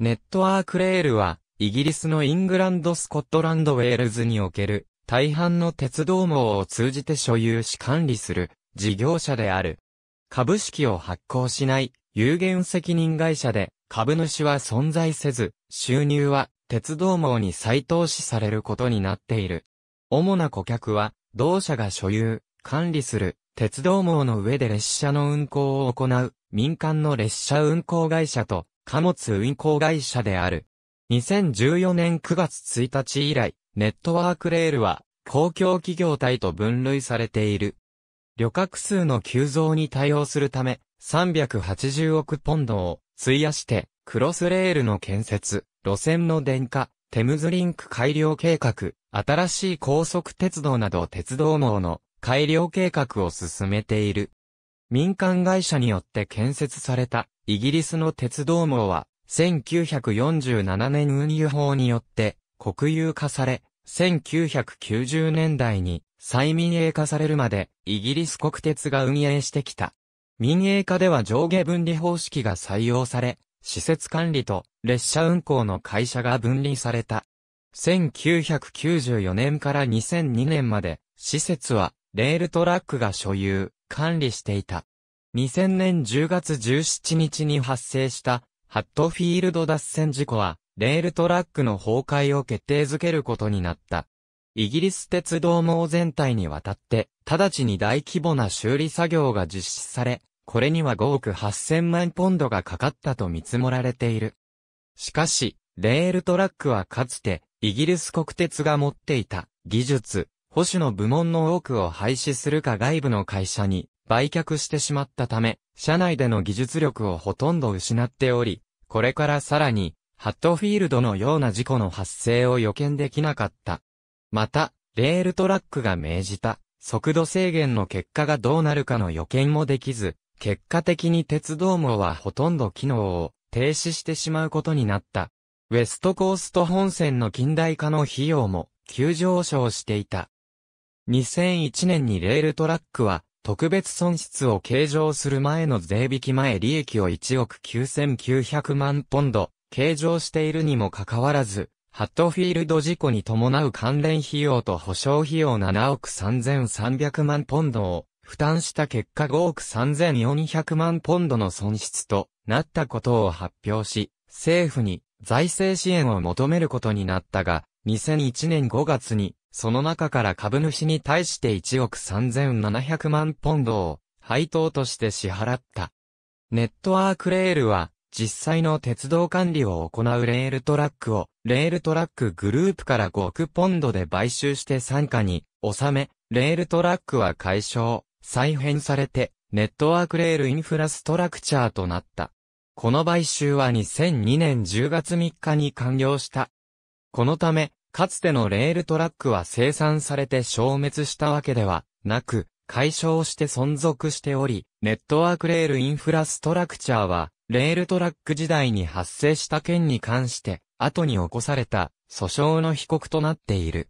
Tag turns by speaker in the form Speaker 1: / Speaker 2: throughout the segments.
Speaker 1: ネットワークレールは、イギリスのイングランドスコットランドウェールズにおける、大半の鉄道網を通じて所有し管理する、事業者である。株式を発行しない、有限責任会社で、株主は存在せず、収入は、鉄道網に再投資されることになっている。主な顧客は、同社が所有、管理する、鉄道網の上で列車の運行を行う、民間の列車運行会社と、貨物運行会社である。2014年9月1日以来、ネットワークレールは公共企業体と分類されている。旅客数の急増に対応するため、380億ポンドを費やして、クロスレールの建設、路線の電化、テムズリンク改良計画、新しい高速鉄道など鉄道網の改良計画を進めている。民間会社によって建設されたイギリスの鉄道網は、1947年運輸法によって国有化され、1990年代に再民営化されるまでイギリス国鉄が運営してきた。民営化では上下分離方式が採用され、施設管理と列車運行の会社が分離された。1994年から2002年まで施設はレールトラックが所有、管理していた。2000年10月17日に発生したハットフィールド脱線事故は、レールトラックの崩壊を決定づけることになった。イギリス鉄道網全体にわたって、直ちに大規模な修理作業が実施され、これには5億8000万ポンドがかかったと見積もられている。しかし、レールトラックはかつて、イギリス国鉄が持っていた技術、保守の部門の多くを廃止するか外部の会社に売却してしまったため、社内での技術力をほとんど失っており、これからさらに、ハットフィールドのような事故の発生を予見できなかった。また、レールトラックが命じた、速度制限の結果がどうなるかの予見もできず、結果的に鉄道網はほとんど機能を停止してしまうことになった。ウェストコースト本線の近代化の費用も急上昇していた。2001年にレールトラックは、特別損失を計上する前の税引き前利益を1億9900万ポンド、計上しているにもかかわらず、ハットフィールド事故に伴う関連費用と保証費用7億3300万ポンドを負担した結果5億3400万ポンドの損失となったことを発表し、政府に財政支援を求めることになったが、2001年5月にその中から株主に対して1億3700万ポンドを配当として支払った。ネットワークレールは、実際の鉄道管理を行うレールトラックを、レールトラックグループから5億ポンドで買収して参加に、収め、レールトラックは解消、再編されて、ネットワークレールインフラストラクチャーとなった。この買収は2002年10月3日に完了した。このため、かつてのレールトラックは生産されて消滅したわけではなく、解消して存続しており、ネットワークレールインフラストラクチャーは、レールトラック時代に発生した件に関して、後に起こされた訴訟の被告となっている。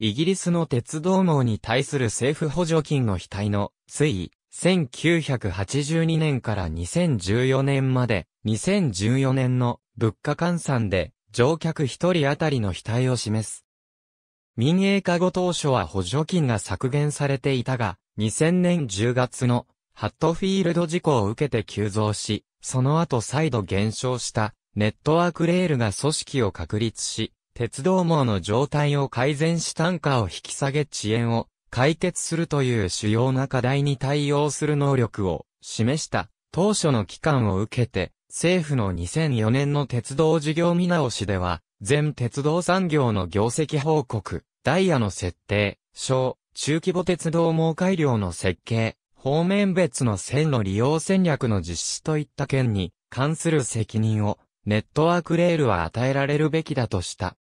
Speaker 1: イギリスの鉄道網に対する政府補助金の額の推移、1982年から2014年まで、2014年の物価換算で乗客一人当たりの額を示す。民営化後当初は補助金が削減されていたが、2000年10月のハットフィールド事故を受けて急増し、その後再度減少したネットワークレールが組織を確立し、鉄道網の状態を改善し単価を引き下げ遅延を解決するという主要な課題に対応する能力を示した当初の期間を受けて、政府の2004年の鉄道事業見直しでは、全鉄道産業の業績報告、ダイヤの設定、小、中規模鉄道網改良の設計、方面別の線路利用戦略の実施といった件に関する責任をネットワークレールは与えられるべきだとした。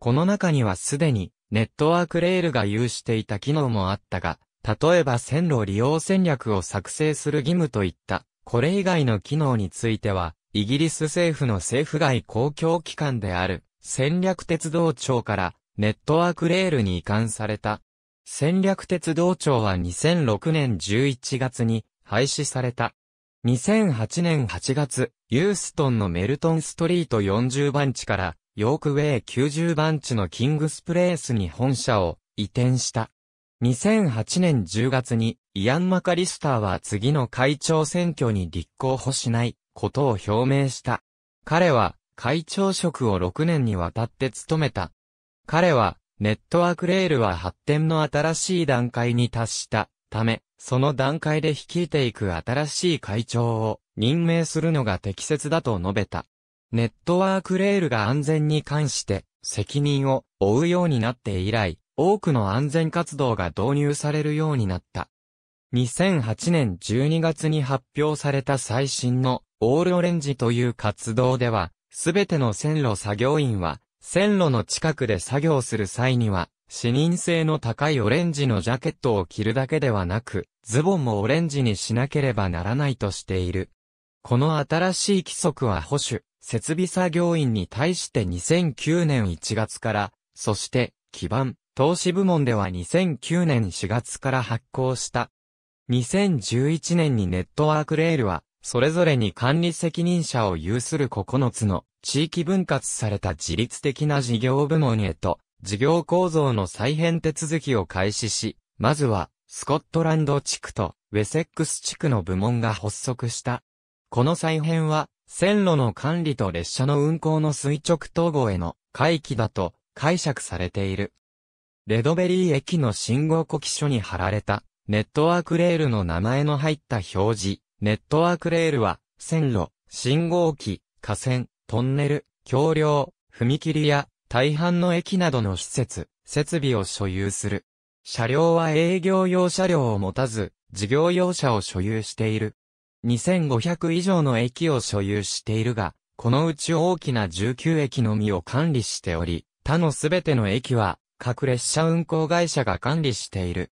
Speaker 1: この中にはすでにネットワークレールが有していた機能もあったが、例えば線路利用戦略を作成する義務といったこれ以外の機能については、イギリス政府の政府外公共機関である、戦略鉄道庁からネットワークレールに移管された。戦略鉄道庁は2006年11月に廃止された。2008年8月、ユーストンのメルトンストリート40番地からヨークウェイ90番地のキングスプレースに本社を移転した。2008年10月にイアン・マカリスターは次の会長選挙に立候補しないことを表明した。彼は会長職を6年にわたって務めた。彼はネットワークレールは発展の新しい段階に達したため、その段階で率いていく新しい会長を任命するのが適切だと述べた。ネットワークレールが安全に関して責任を負うようになって以来、多くの安全活動が導入されるようになった。2008年12月に発表された最新のオールオレンジという活動では、すべての線路作業員は、線路の近くで作業する際には、視認性の高いオレンジのジャケットを着るだけではなく、ズボンもオレンジにしなければならないとしている。この新しい規則は保守、設備作業員に対して2009年1月から、そして、基盤、投資部門では2009年4月から発行した2011年にネットワークレールは、それぞれに管理責任者を有する9つの地域分割された自律的な事業部門へと、事業構造の再編手続きを開始し、まずは、スコットランド地区とウェセックス地区の部門が発足した。この再編は、線路の管理と列車の運行の垂直統合への回帰だと解釈されている。レドベリー駅の信号呼気所に貼られたネットワークレールの名前の入った表示。ネットワークレールは、線路、信号機、河川、トンネル、橋梁、踏切や大半の駅などの施設、設備を所有する。車両は営業用車両を持たず、事業用車を所有している。2500以上の駅を所有しているが、このうち大きな19駅のみを管理しており、他のすべての駅は、各列車運行会社が管理している。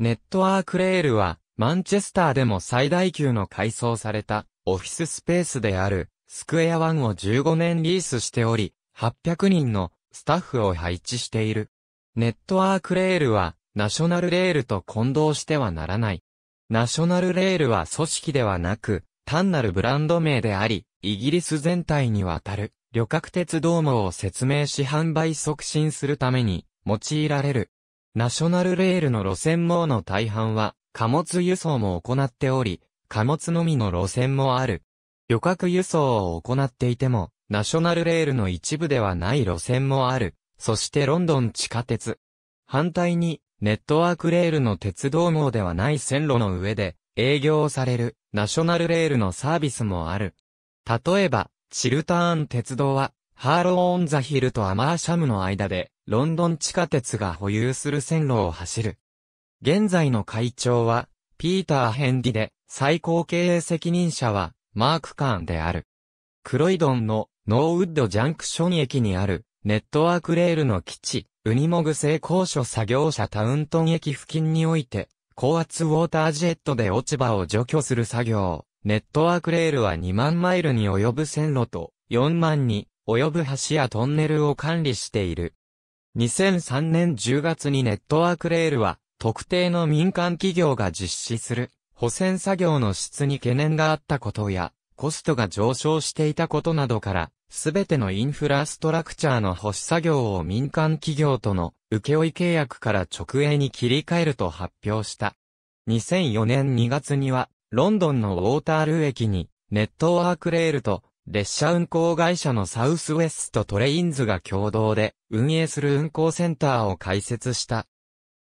Speaker 1: ネットワークレールは、マンチェスターでも最大級の改装されたオフィススペースであるスクエアワンを15年リースしており、800人のスタッフを配置している。ネットワークレールはナショナルレールと混同してはならない。ナショナルレールは組織ではなく、単なるブランド名であり、イギリス全体にわたる旅客鉄道網を説明し販売促進するために用いられるナショナルレールの路線網の大半は、貨物輸送も行っており、貨物のみの路線もある。旅客輸送を行っていても、ナショナルレールの一部ではない路線もある。そしてロンドン地下鉄。反対に、ネットワークレールの鉄道網ではない線路の上で、営業される、ナショナルレールのサービスもある。例えば、チルターン鉄道は、ハーロー・オン・ザ・ヒルとアマーシャムの間で、ロンドン地下鉄が保有する線路を走る。現在の会長は、ピーター・ヘンディで、最高経営責任者は、マーク・カーンである。クロイドンのノーウッドジャンクション駅にある、ネットワークレールの基地、ウニモグ製高所作業車タウントン駅付近において、高圧ウォータージェットで落ち葉を除去する作業。ネットワークレールは2万マイルに及ぶ線路と4万に及ぶ橋やトンネルを管理している。2003年10月にネットワークレールは、特定の民間企業が実施する、保選作業の質に懸念があったことや、コストが上昇していたことなどから、すべてのインフラストラクチャーの保守作業を民間企業との請負契約から直営に切り替えると発表した。2004年2月には、ロンドンのウォータールー駅に、ネットワークレールと列車運行会社のサウスウェストトレインズが共同で運営する運行センターを開設した。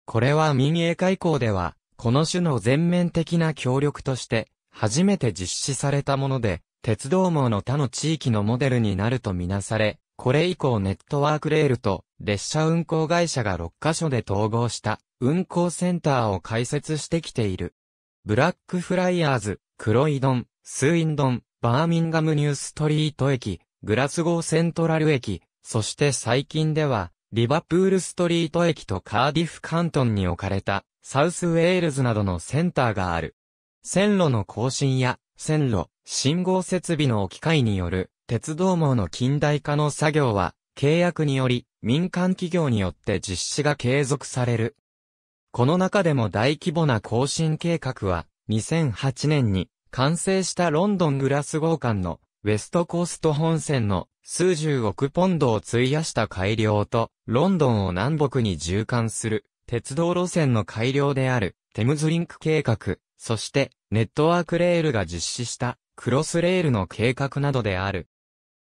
Speaker 1: これは民営開港では、この種の全面的な協力として、初めて実施されたもので、鉄道網の他の地域のモデルになるとみなされ、これ以降ネットワークレールと列車運行会社が6カ所で統合した運行センターを開設してきている。ブラックフライヤーズ、クロイドン、スインドン、バーミンガムニューストリート駅、グラスゴーセントラル駅、そして最近では、リバプールストリート駅とカーディフカントンに置かれた、サウスウェールズなどのセンターがある。線路の更新や、線路、信号設備の置き換えによる、鉄道網の近代化の作業は、契約により、民間企業によって実施が継続される。この中でも大規模な更新計画は、2008年に完成したロンドングラス号館のウェストコースト本線の数十億ポンドを費やした改良と、ロンドンを南北に縦貫する鉄道路線の改良であるテムズリンク計画、そしてネットワークレールが実施したクロスレールの計画などである。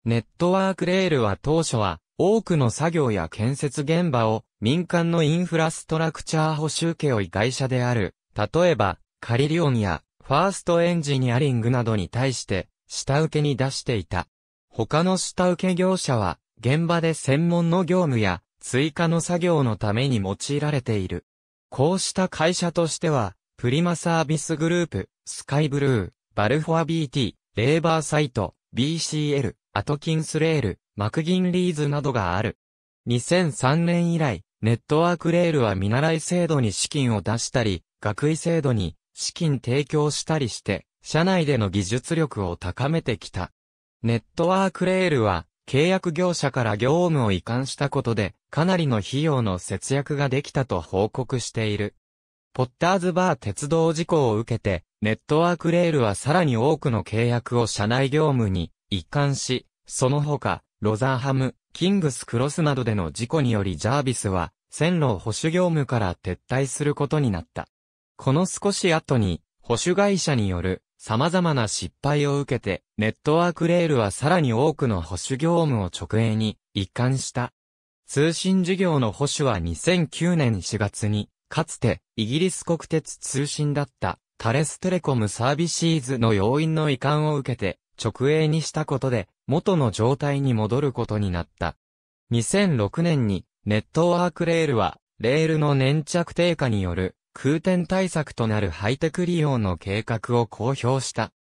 Speaker 1: ネットワークレールは当初は多くの作業や建設現場を民間のインフラストラクチャー補修を負会社である、例えばカリリオンやファーストエンジニアリングなどに対して、下請けに出していた。他の下請け業者は、現場で専門の業務や、追加の作業のために用いられている。こうした会社としては、プリマサービスグループ、スカイブルー、バルフォア BT、レーバーサイト、BCL、アトキンスレール、マクギンリーズなどがある。2003年以来、ネットワークレールは見習い制度に資金を出したり、学位制度に資金提供したりして、社内での技術力を高めてきた。ネットワークレールは、契約業者から業務を移管したことで、かなりの費用の節約ができたと報告している。ポッターズバー鉄道事故を受けて、ネットワークレールはさらに多くの契約を社内業務に移管し、その他、ロザーハム、キングスクロスなどでの事故によりジャービスは、線路保守業務から撤退することになった。この少し後に、保守会社による様々な失敗を受けて、ネットワークレールはさらに多くの保守業務を直営に一貫した。通信事業の保守は2009年4月に、かつてイギリス国鉄通信だったタレステレコムサービシーズの要因の遺憾を受けて直営にしたことで元の状態に戻ることになった。2006年にネットワークレールはレールの粘着低下による空転対策となるハイテク利用の計画を公表した。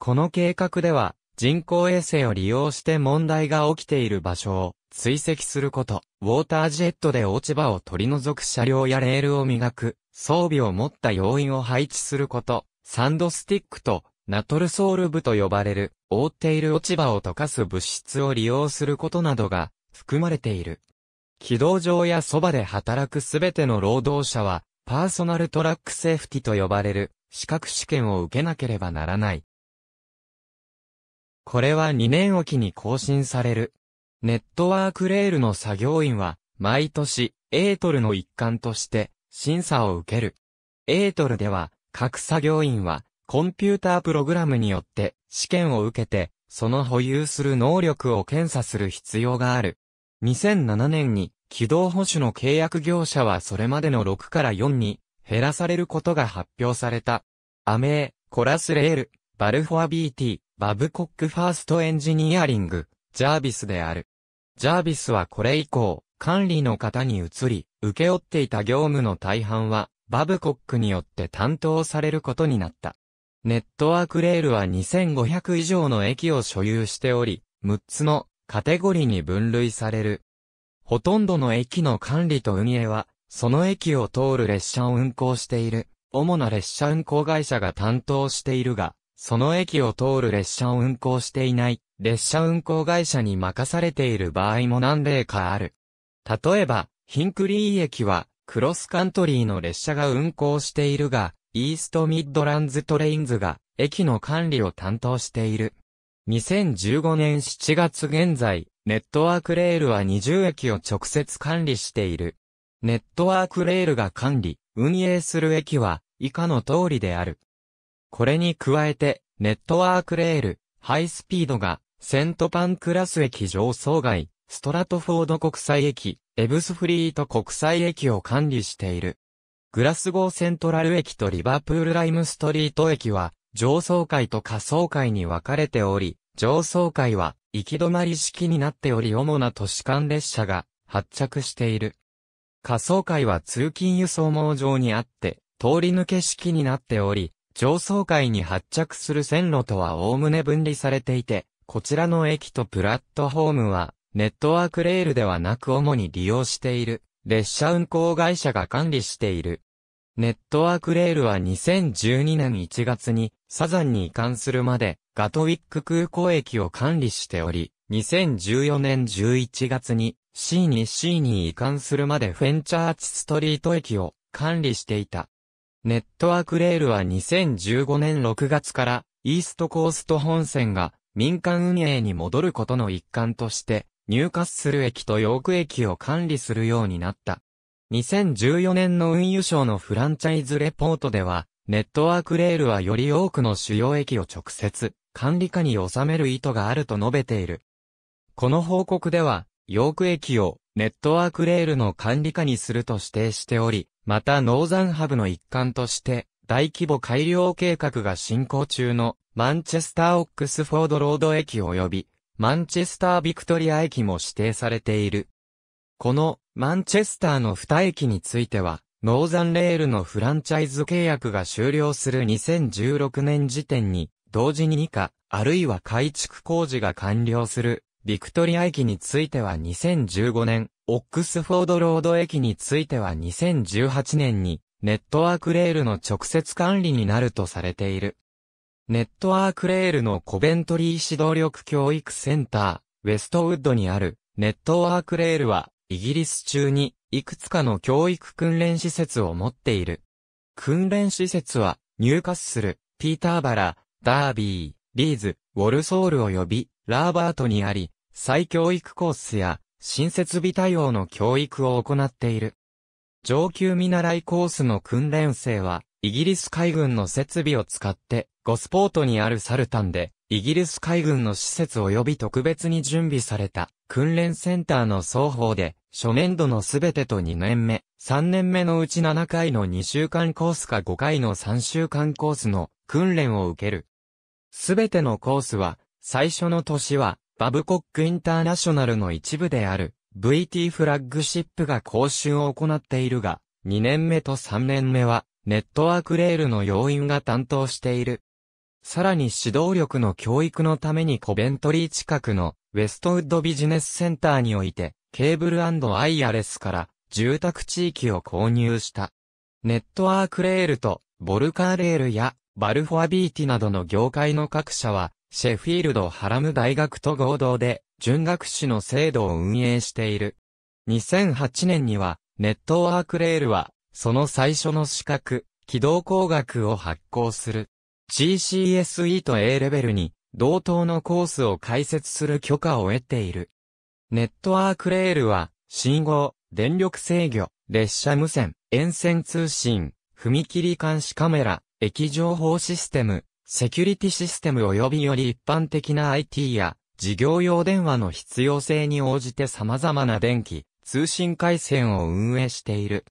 Speaker 1: この計画では、人工衛星を利用して問題が起きている場所を追跡すること、ウォータージェットで落ち葉を取り除く車両やレールを磨く、装備を持った要員を配置すること、サンドスティックとナトルソール部と呼ばれる、覆っている落ち葉を溶かす物質を利用することなどが含まれている。軌道上やそばで働くすべての労働者は、パーソナルトラックセーフティと呼ばれる資格試験を受けなければならない。これは2年おきに更新される。ネットワークレールの作業員は、毎年、エートルの一環として、審査を受ける。エートルでは、各作業員は、コンピュータープログラムによって、試験を受けて、その保有する能力を検査する必要がある。2007年に軌道保守の契約業者はそれまでの6から4に減らされることが発表された。アメー、コラスレール、バルフォア BT、バブコックファーストエンジニアリング、ジャービスである。ジャービスはこれ以降、管理の方に移り、受け負っていた業務の大半は、バブコックによって担当されることになった。ネットワークレールは2500以上の駅を所有しており、6つのカテゴリに分類される。ほとんどの駅の管理と運営は、その駅を通る列車を運行している、主な列車運行会社が担当しているが、その駅を通る列車を運行していない、列車運行会社に任されている場合も何例かある。例えば、ヒンクリー駅は、クロスカントリーの列車が運行しているが、イーストミッドランズトレインズが、駅の管理を担当している。2015年7月現在、ネットワークレールは20駅を直接管理している。ネットワークレールが管理、運営する駅は以下の通りである。これに加えて、ネットワークレール、ハイスピードが、セントパンクラス駅上層街、ストラトフォード国際駅、エブスフリート国際駅を管理している。グラスゴーセントラル駅とリバプールライムストリート駅は、上層階と下層階に分かれており、上層階は行き止まり式になっており主な都市間列車が発着している。下層階は通勤輸送網上にあって、通り抜け式になっており、上層階に発着する線路とは概ね分離されていて、こちらの駅とプラットホームは、ネットワークレールではなく主に利用している、列車運行会社が管理している。ネットワークレールは2012年1月に、サザンに移管するまで、ガトウィック空港駅を管理しており、2014年11月に C2C に移管するまでフェンチャーチストリート駅を管理していた。ネットワークレールは2015年6月からイーストコースト本線が民間運営に戻ることの一環として入滑する駅とヨーク駅を管理するようになった。2014年の運輸省のフランチャイズレポートではネットワークレールはより多くの主要駅を直接管理下に収める意図があると述べている。この報告では、ヨーク駅をネットワークレールの管理下にすると指定しており、またノーザンハブの一環として、大規模改良計画が進行中のマンチェスター・オックスフォードロード駅及びマンチェスター・ビクトリア駅も指定されている。このマンチェスターの2駅については、ノーザンレールのフランチャイズ契約が終了する2016年時点に、同時に以下、あるいは改築工事が完了する、ビクトリア駅については2015年、オックスフォードロード駅については2018年に、ネットワークレールの直接管理になるとされている。ネットワークレールのコベントリー指導力教育センター、ウェストウッドにある、ネットワークレールは、イギリス中に、いくつかの教育訓練施設を持っている。訓練施設は、ニューカッスル、ピーターバラ、ダービー、リーズ、ウォルソール及び、ラーバートにあり、再教育コースや、新設備対応の教育を行っている。上級見習いコースの訓練生は、イギリス海軍の設備を使って、ゴスポートにあるサルタンで、イギリス海軍の施設及び特別に準備された訓練センターの双方で、初年度のすべてと2年目、3年目のうち7回の2週間コースか5回の3週間コースの訓練を受ける。すべてのコースは、最初の年は、バブコックインターナショナルの一部である、VT フラッグシップが講習を行っているが、2年目と3年目は、ネットワークレールの要員が担当している。さらに指導力の教育のためにコベントリー近くのウェストウッドビジネスセンターにおいてケーブルアイアレスから住宅地域を購入した。ネットワークレールとボルカーレールやバルフォアビーティなどの業界の各社はシェフィールド・ハラム大学と合同で準学士の制度を運営している。2008年にはネットワークレールはその最初の資格、軌道工学を発行する。GCSE と A レベルに同等のコースを開設する許可を得ている。ネットワークレールは、信号、電力制御、列車無線、沿線通信、踏切監視カメラ、駅情報システム、セキュリティシステム及びより一般的な IT や、事業用電話の必要性に応じて様々な電気、通信回線を運営している。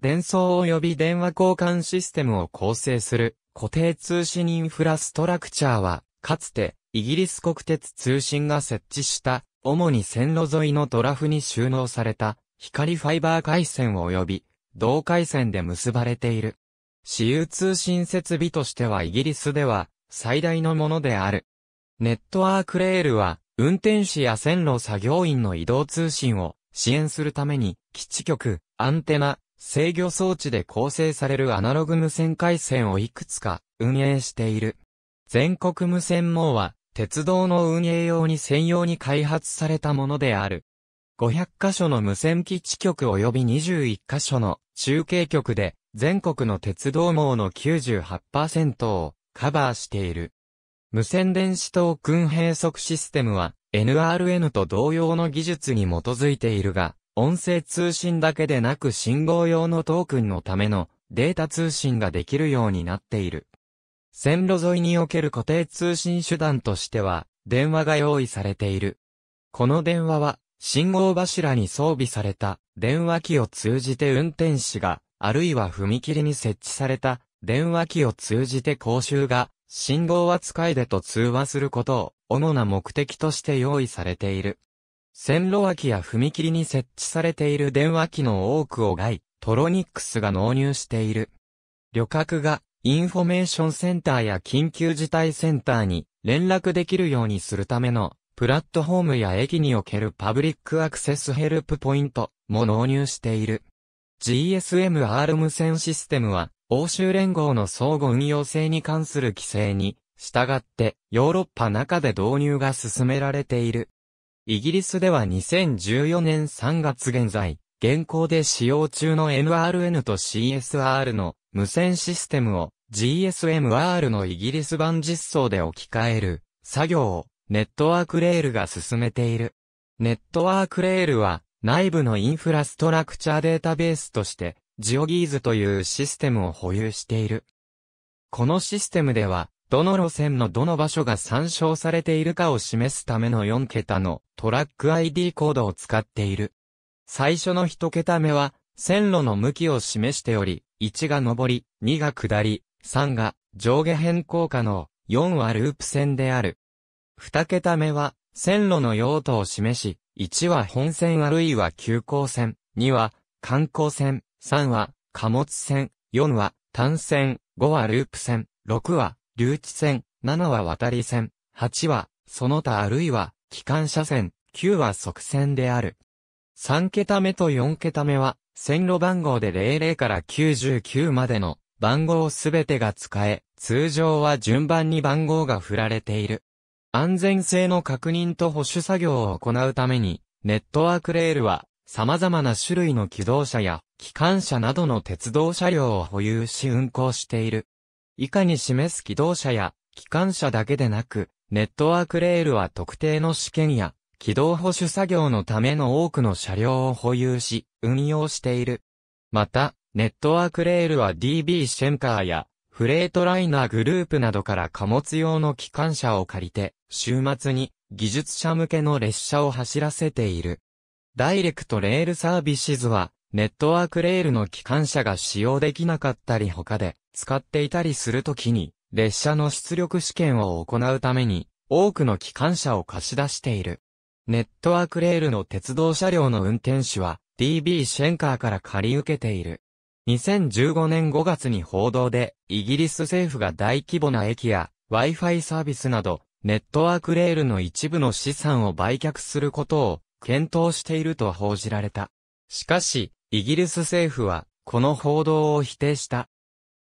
Speaker 1: 伝送及び電話交換システムを構成する固定通信インフラストラクチャーは、かつて、イギリス国鉄通信が設置した、主に線路沿いのドラフに収納された、光ファイバー回線及び、同回線で結ばれている。私有通信設備としてはイギリスでは、最大のものである。ネットワークレールは、運転士や線路作業員の移動通信を支援するために、基地局、アンテナ、制御装置で構成されるアナログ無線回線をいくつか運営している。全国無線網は鉄道の運営用に専用に開発されたものである。500カ所の無線基地局及び21カ所の中継局で全国の鉄道網の98%をカバーしている。無線電子等群閉塞システムは NRN と同様の技術に基づいているが、音声通信だけでなく信号用のトークンのためのデータ通信ができるようになっている。線路沿いにおける固定通信手段としては、電話が用意されている。この電話は、信号柱に装備された電話機を通じて運転士が、あるいは踏切に設置された電話機を通じて講習が、信号扱いでと通話することを主な目的として用意されている。線路脇や踏切に設置されている電話機の多くを外、トロニックスが納入している。旅客がインフォメーションセンターや緊急事態センターに連絡できるようにするためのプラットフォームや駅におけるパブリックアクセスヘルプポイントも納入している。GSM r 無線システムは欧州連合の相互運用性に関する規制に従ってヨーロッパ中で導入が進められている。イギリスでは2014年3月現在、現行で使用中の MRN と CSR の無線システムを GSMR のイギリス版実装で置き換える作業をネットワークレールが進めている。ネットワークレールは内部のインフラストラクチャーデータベースとしてジオギーズというシステムを保有している。このシステムではどの路線のどの場所が参照されているかを示すための4桁のトラック ID コードを使っている。最初の1桁目は、線路の向きを示しており、1が上り、2が下り、3が上下変更可能、4はループ線である。2桁目は、線路の用途を示し、1は本線あるいは急行線、2は観光線、3は貨物線、4は単線、5はループ線、6は留置線、7は渡り線、8は、その他あるいは、機関車線、9は側線である。3桁目と4桁目は、線路番号で00から99までの番号すべてが使え、通常は順番に番号が振られている。安全性の確認と保守作業を行うために、ネットワークレールは、様々な種類の機動車や、機関車などの鉄道車両を保有し運行している。以下に示す機動車や機関車だけでなく、ネットワークレールは特定の試験や軌道保守作業のための多くの車両を保有し、運用している。また、ネットワークレールは DB シェンカーやフレートライナーグループなどから貨物用の機関車を借りて、週末に技術者向けの列車を走らせている。ダイレクトレールサービスは、ネットワークレールの機関車が使用できなかったり他で、使っていたりするときに、列車の出力試験を行うために、多くの機関車を貸し出している。ネットワークレールの鉄道車両の運転手は、DB シェンカーから借り受けている。2015年5月に報道で、イギリス政府が大規模な駅や Wi-Fi サービスなど、ネットワークレールの一部の資産を売却することを検討していると報じられた。しかし、イギリス政府は、この報道を否定した。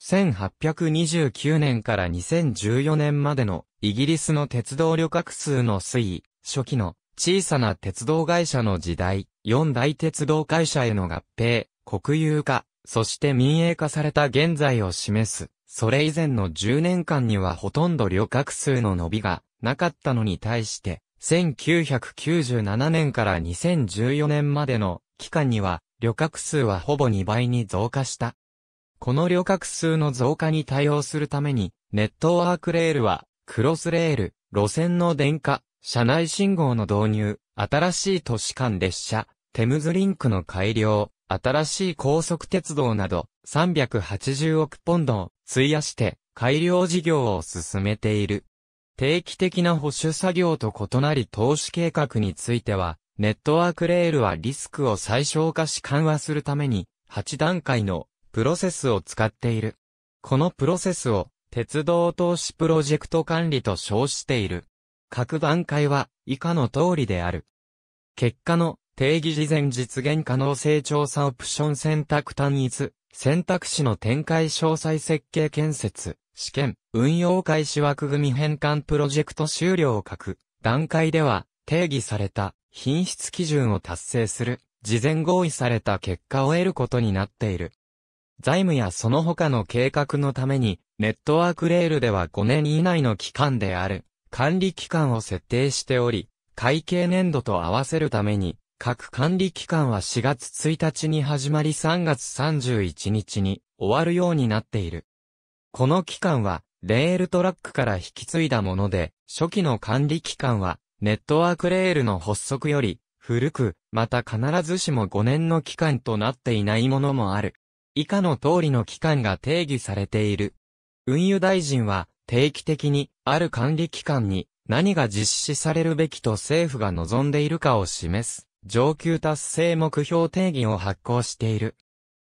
Speaker 1: 1829年から2014年までのイギリスの鉄道旅客数の推移、初期の小さな鉄道会社の時代、四大鉄道会社への合併、国有化、そして民営化された現在を示す。それ以前の10年間にはほとんど旅客数の伸びがなかったのに対して、1997年から2014年までの期間には旅客数はほぼ2倍に増加した。この旅客数の増加に対応するために、ネットワークレールは、クロスレール、路線の電化、車内信号の導入、新しい都市間列車、テムズリンクの改良、新しい高速鉄道など、380億ポンドを費やして改良事業を進めている。定期的な保守作業と異なり投資計画については、ネットワークレールはリスクを最小化し緩和するために、8段階のプロセスを使っている。このプロセスを鉄道投資プロジェクト管理と称している。各段階は以下の通りである。結果の定義事前実現可能性調査オプション選択単一、選択肢の展開詳細設計建設、試験、運用開始枠組み変換プロジェクト終了を書く。段階では定義された品質基準を達成する、事前合意された結果を得ることになっている。財務やその他の計画のために、ネットワークレールでは5年以内の期間である、管理期間を設定しており、会計年度と合わせるために、各管理期間は4月1日に始まり3月31日に終わるようになっている。この期間は、レールトラックから引き継いだもので、初期の管理期間は、ネットワークレールの発足より、古く、また必ずしも5年の期間となっていないものもある。以下の通りの期間が定義されている。運輸大臣は定期的にある管理機関に何が実施されるべきと政府が望んでいるかを示す上級達成目標定義を発行している。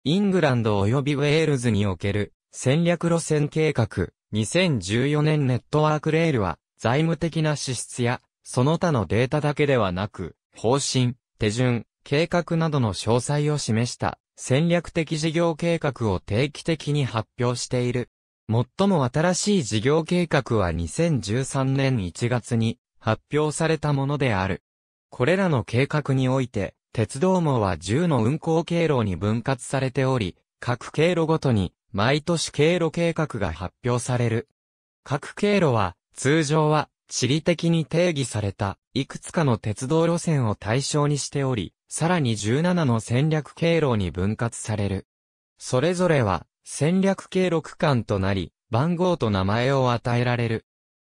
Speaker 1: イングランド及びウェールズにおける戦略路線計画2014年ネットワークレールは財務的な支出やその他のデータだけではなく方針、手順、計画などの詳細を示した戦略的事業計画を定期的に発表している。最も新しい事業計画は2013年1月に発表されたものである。これらの計画において、鉄道網は10の運行経路に分割されており、各経路ごとに毎年経路計画が発表される。各経路は通常は地理的に定義されたいくつかの鉄道路線を対象にしており、さらに17の戦略経路に分割される。それぞれは、戦略経路区間となり、番号と名前を与えられる。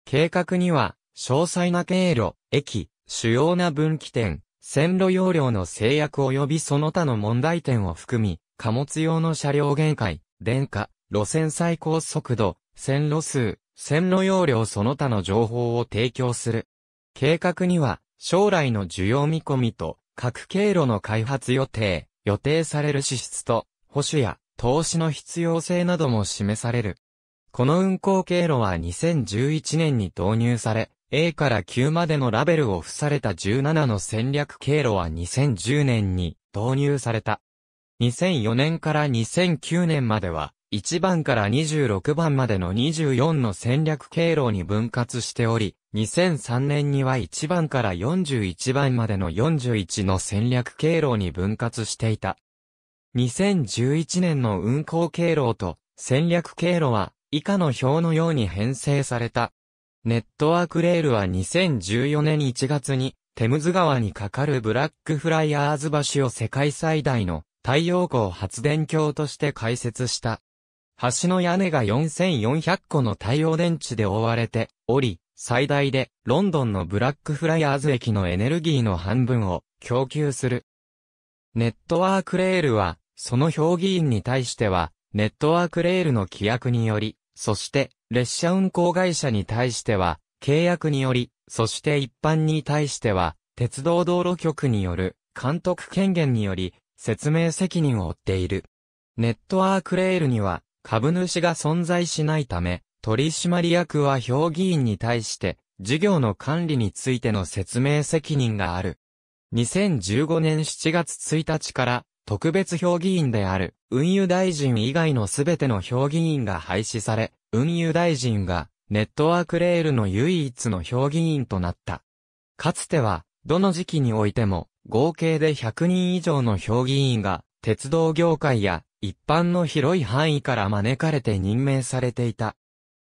Speaker 1: 計画には、詳細な経路、駅、主要な分岐点、線路容量の制約及びその他の問題点を含み、貨物用の車両限界、電化、路線最高速度、線路数、線路容量その他の情報を提供する。計画には、将来の需要見込みと、各経路の開発予定、予定される支出と、保守や投資の必要性なども示される。この運行経路は2011年に導入され、A から9までのラベルを付された17の戦略経路は2010年に導入された。2004年から2009年までは1番から26番までの24の戦略経路に分割しており、2003年には1番から41番までの41の戦略経路に分割していた。2011年の運行経路と戦略経路は以下の表のように編成された。ネットワークレールは2014年1月にテムズ川に架かるブラックフライヤーズ橋を世界最大の太陽光発電橋として開設した。橋の屋根が4400個の太陽電池で覆われており、最大でロンドンのブラックフライアーズ駅のエネルギーの半分を供給する。ネットワークレールは、その評議員に対しては、ネットワークレールの規約により、そして列車運行会社に対しては、契約により、そして一般に対しては、鉄道道路局による監督権限により、説明責任を負っている。ネットワークレールには、株主が存在しないため、取締役は評議員に対して、事業の管理についての説明責任がある。2015年7月1日から、特別評議員である、運輸大臣以外のすべての評議員が廃止され、運輸大臣が、ネットワークレールの唯一の評議員となった。かつては、どの時期においても、合計で100人以上の評議員が、鉄道業界や一般の広い範囲から招かれて任命されていた。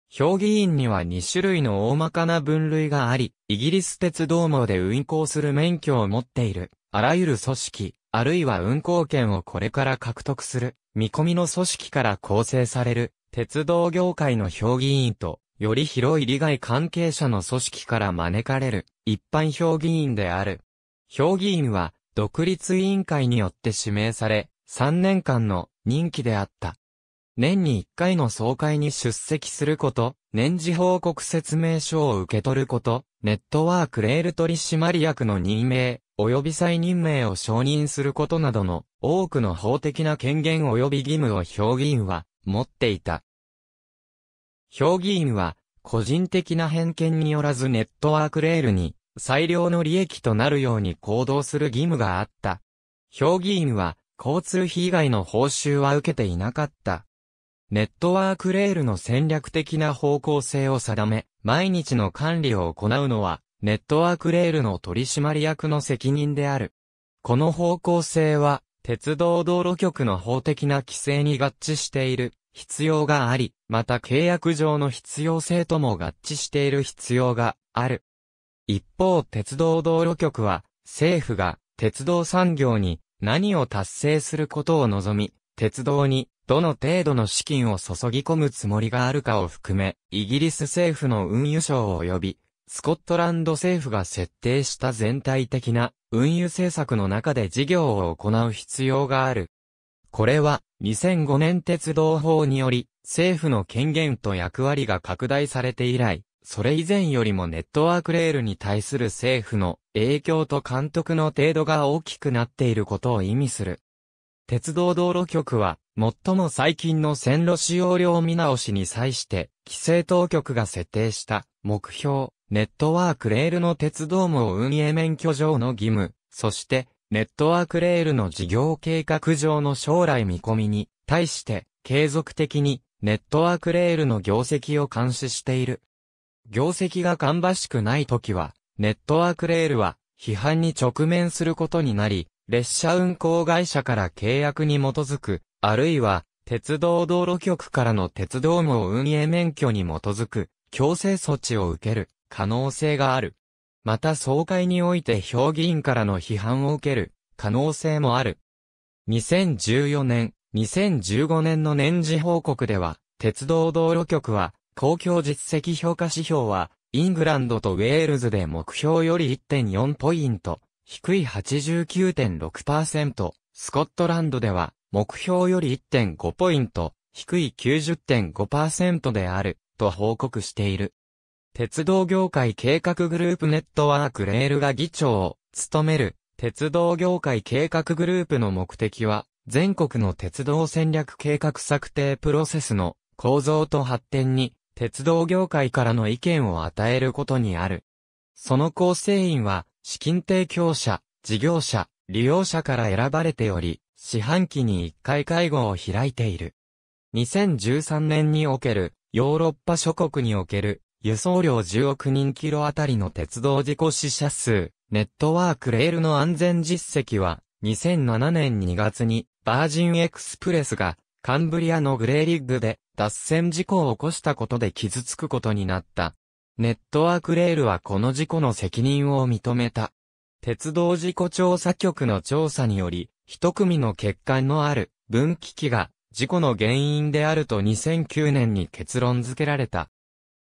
Speaker 1: 評議員には2種類の大まかな分類があり、イギリス鉄道網で運行する免許を持っている、あらゆる組織、あるいは運行権をこれから獲得する、見込みの組織から構成される、鉄道業界の評議員と、より広い利害関係者の組織から招かれる、一般評議員である。評議員は、独立委員会によって指名され、3年間の人気であった。年に一回の総会に出席すること、年次報告説明書を受け取ること、ネットワークレール取締役の任命、及び再任命を承認することなどの多くの法的な権限及び義務を評議員は持っていた。評議員は個人的な偏見によらずネットワークレールに最良の利益となるように行動する義務があった。評議員は交通費以外の報酬は受けていなかった。ネットワークレールの戦略的な方向性を定め、毎日の管理を行うのは、ネットワークレールの取締役の責任である。この方向性は、鉄道道路局の法的な規制に合致している必要があり、また契約上の必要性とも合致している必要がある。一方、鉄道道路局は、政府が鉄道産業に何を達成することを望み、鉄道にどの程度の資金を注ぎ込むつもりがあるかを含め、イギリス政府の運輸省及び、スコットランド政府が設定した全体的な運輸政策の中で事業を行う必要がある。これは2005年鉄道法により政府の権限と役割が拡大されて以来、それ以前よりもネットワークレールに対する政府の影響と監督の程度が大きくなっていることを意味する。鉄道道路局は、最も最近の線路使用量見直しに際して、規制当局が設定した目標、ネットワークレールの鉄道網運営免許上の義務、そして、ネットワークレールの事業計画上の将来見込みに、対して、継続的に、ネットワークレールの業績を監視している。業績が芳しくない時は、ネットワークレールは批判に直面することになり、列車運行会社から契約に基づく、あるいは、鉄道道路局からの鉄道網運営免許に基づく、強制措置を受ける可能性がある。また総会において評議員からの批判を受ける可能性もある。2014年、2015年の年次報告では、鉄道道路局は公共実績評価指標は、イングランドとウェールズで目標より1.4ポイント、低い89.6%、スコットランドでは、目標より1.5ポイント、低い90.5%である、と報告している。鉄道業界計画グループネットワークレールが議長を務める、鉄道業界計画グループの目的は、全国の鉄道戦略計画策定プロセスの構造と発展に鉄道業界からの意見を与えることにある。その構成員は、資金提供者、事業者、利用者から選ばれており、四半期に一回会合を開いている。2013年における、ヨーロッパ諸国における、輸送量10億人キロあたりの鉄道事故死者数、ネットワークレールの安全実績は、2007年2月に、バージンエクスプレスが、カンブリアのグレーリッグで脱線事故を起こしたことで傷つくことになった。ネットワークレールはこの事故の責任を認めた。鉄道事故調査局の調査により、一組の欠陥のある分岐器が事故の原因であると2009年に結論付けられた。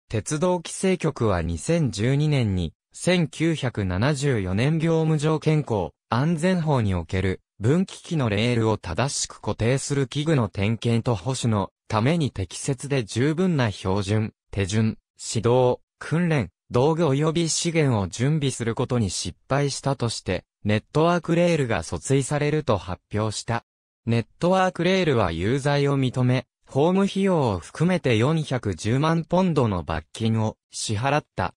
Speaker 1: 鉄道規制局は2012年に1974年業務上健康安全法における分岐器のレールを正しく固定する器具の点検と保守のために適切で十分な標準、手順、指導、訓練、道具及び資源を準備することに失敗したとして、ネットワークレールが訴追されると発表した。ネットワークレールは有罪を認め、法務費用を含めて410万ポンドの罰金を支払った。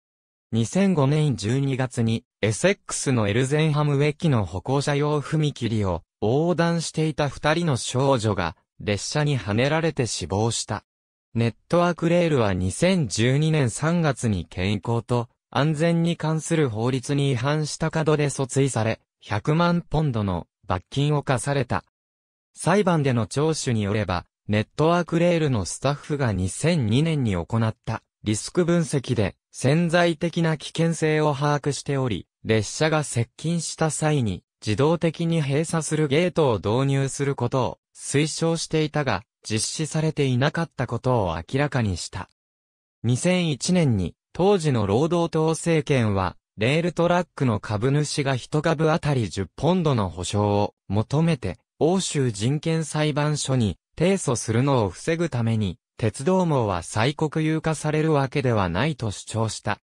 Speaker 1: 2005年12月にエセックスのエルゼンハム駅の歩行者用踏切を横断していた二人の少女が列車にはねられて死亡した。ネットワークレールは2012年3月に健康と安全に関する法律に違反した角で訴追され、100万ポンドの罰金を課された。裁判での聴取によれば、ネットワークレールのスタッフが2002年に行ったリスク分析で潜在的な危険性を把握しており、列車が接近した際に自動的に閉鎖するゲートを導入することを推奨していたが、実施されていなかったことを明らかにした。2001年に当時の労働党政権は、レールトラックの株主が一株あたり10ポンドの保証を求めて、欧州人権裁判所に提訴するのを防ぐために、鉄道網は再国有化されるわけではないと主張した。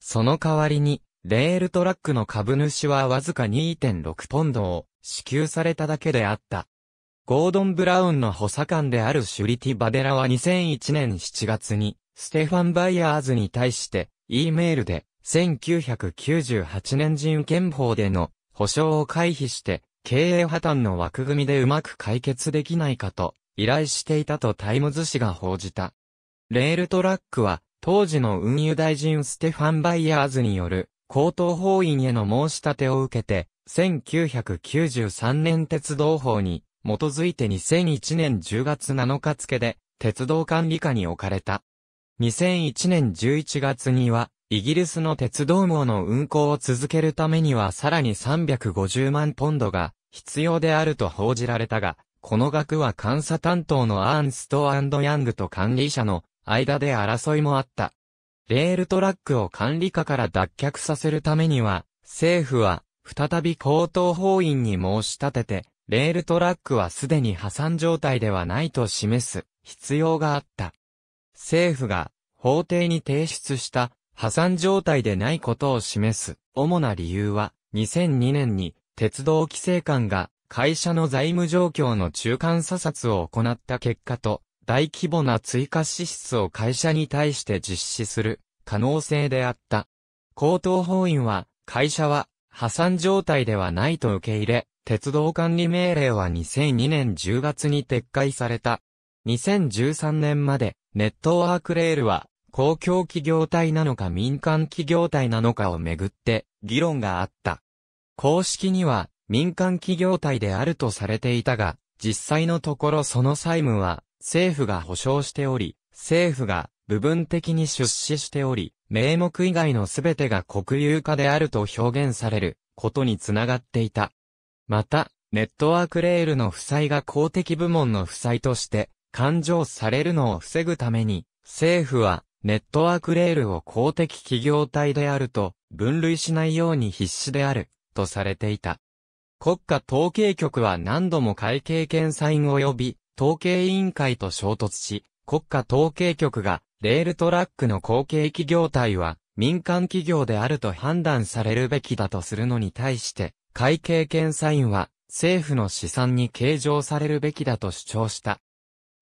Speaker 1: その代わりに、レールトラックの株主はわずか2.6ポンドを支給されただけであった。ゴードン・ブラウンの補佐官であるシュリティ・バデラは2001年7月に、ステファン・バイヤーズに対して、E メールで、1998年人権法での保障を回避して、経営破綻の枠組みでうまく解決できないかと、依頼していたとタイムズ紙が報じた。レールトラックは、当時の運輸大臣ステファン・バイヤーズによる高等法院への申し立てを受けて、1993年鉄道法に基づいて2001年10月7日付で鉄道管理下に置かれた。2001年11月には、イギリスの鉄道網の運行を続けるためにはさらに350万ポンドが必要であると報じられたが、この額は監査担当のアーンストヤングと管理者の間で争いもあった。レールトラックを管理下から脱却させるためには、政府は、再び高等法院に申し立てて、レールトラックはすでに破産状態ではないと示す必要があった。政府が法廷に提出した破産状態でないことを示す主な理由は2002年に鉄道規制官が会社の財務状況の中間査察を行った結果と大規模な追加支出を会社に対して実施する可能性であった。高等法院は、会社は破産状態ではないと受け入れ、鉄道管理命令は2002年10月に撤回された。2013年まで、ネットワークレールは、公共企業体なのか民間企業体なのかをめぐって、議論があった。公式には、民間企業体であるとされていたが、実際のところその債務は、政府が保障しており、政府が部分的に出資しており、名目以外のすべてが国有化であると表現されることにつながっていた。また、ネットワークレールの負債が公的部門の負債として勘定されるのを防ぐために、政府はネットワークレールを公的企業体であると分類しないように必死であるとされていた。国家統計局は何度も会計検査員及び統計委員会と衝突し、国家統計局が、レールトラックの後継企業体は、民間企業であると判断されるべきだとするのに対して、会計検査院は、政府の資産に計上されるべきだと主張した。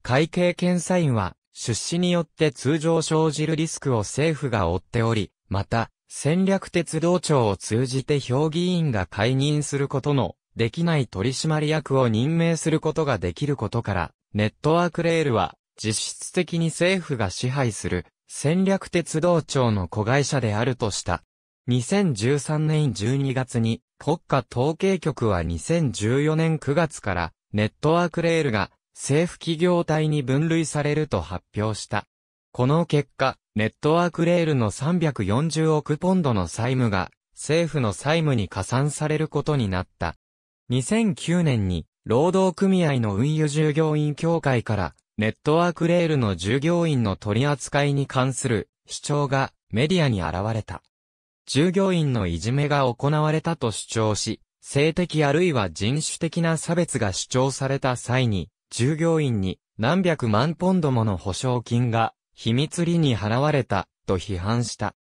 Speaker 1: 会計検査院は、出資によって通常生じるリスクを政府が負っており、また、戦略鉄道庁を通じて評議員が解任することのできない取締役を任命することができることから、ネットワークレールは、実質的に政府が支配する、戦略鉄道庁の子会社であるとした。2013年12月に、国家統計局は2014年9月から、ネットワークレールが、政府企業体に分類されると発表した。この結果、ネットワークレールの340億ポンドの債務が、政府の債務に加算されることになった。2009年に、労働組合の運輸従業員協会から、ネットワークレールの従業員の取り扱いに関する主張がメディアに現れた。従業員のいじめが行われたと主張し、性的あるいは人種的な差別が主張された際に、従業員に何百万ポンドもの保証金が秘密裏に払われたと批判した。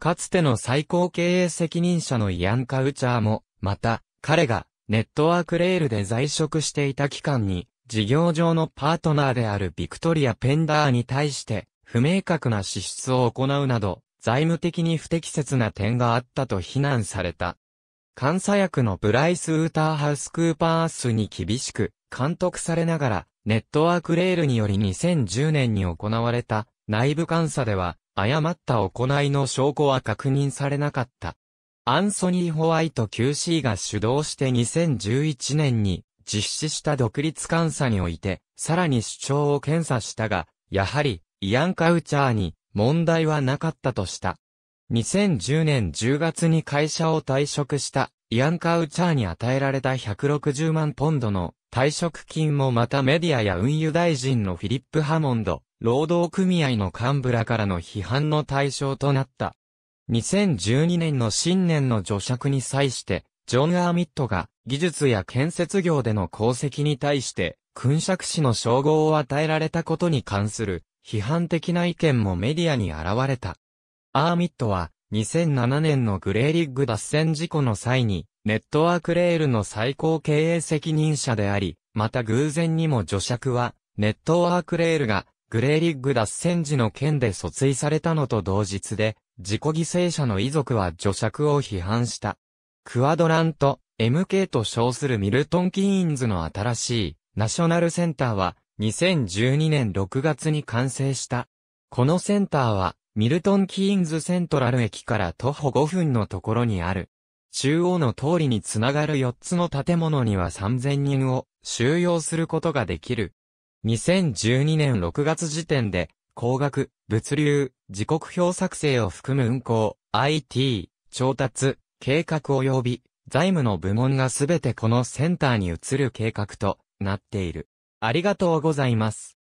Speaker 1: かつての最高経営責任者のイアン・カウチャーも、また、彼がネットワークレールで在職していた期間に、事業上のパートナーであるビクトリア・ペンダーに対して、不明確な支出を行うなど、財務的に不適切な点があったと非難された。監査役のブライス・ウーターハウス・クーパースに厳しく監督されながら、ネットワークレールにより2010年に行われた内部監査では、誤った行いの証拠は確認されなかった。アンソニー・ホワイト QC が主導して2011年に実施した独立監査において、さらに主張を検査したが、やはり、イアン・カウチャーに問題はなかったとした。2010年10月に会社を退職したイアン・カウチャーに与えられた160万ポンドの退職金もまたメディアや運輸大臣のフィリップ・ハモンド、労働組合の幹部らからの批判の対象となった。2012年の新年の除釈に際して、ジョン・アーミットが技術や建設業での功績に対して勲爵士の称号を与えられたことに関する批判的な意見もメディアに現れた。アーミットは2007年のグレーリッグ脱線事故の際にネットワークレールの最高経営責任者であり、また偶然にも除釈はネットワークレールがグレーリッグ脱線時の件で訴追されたのと同日で自己犠牲者の遺族は助釈を批判した。クアドラント、MK と称するミルトン・キーンズの新しいナショナルセンターは2012年6月に完成した。このセンターはミルトン・キーンズセントラル駅から徒歩5分のところにある。中央の通りにつながる4つの建物には3000人を収容することができる。2012年6月時点で、工学、物流、時刻表作成を含む運行、IT、調達、計画及び財務の部門がすべてこのセンターに移る計画となっている。ありがとうございます。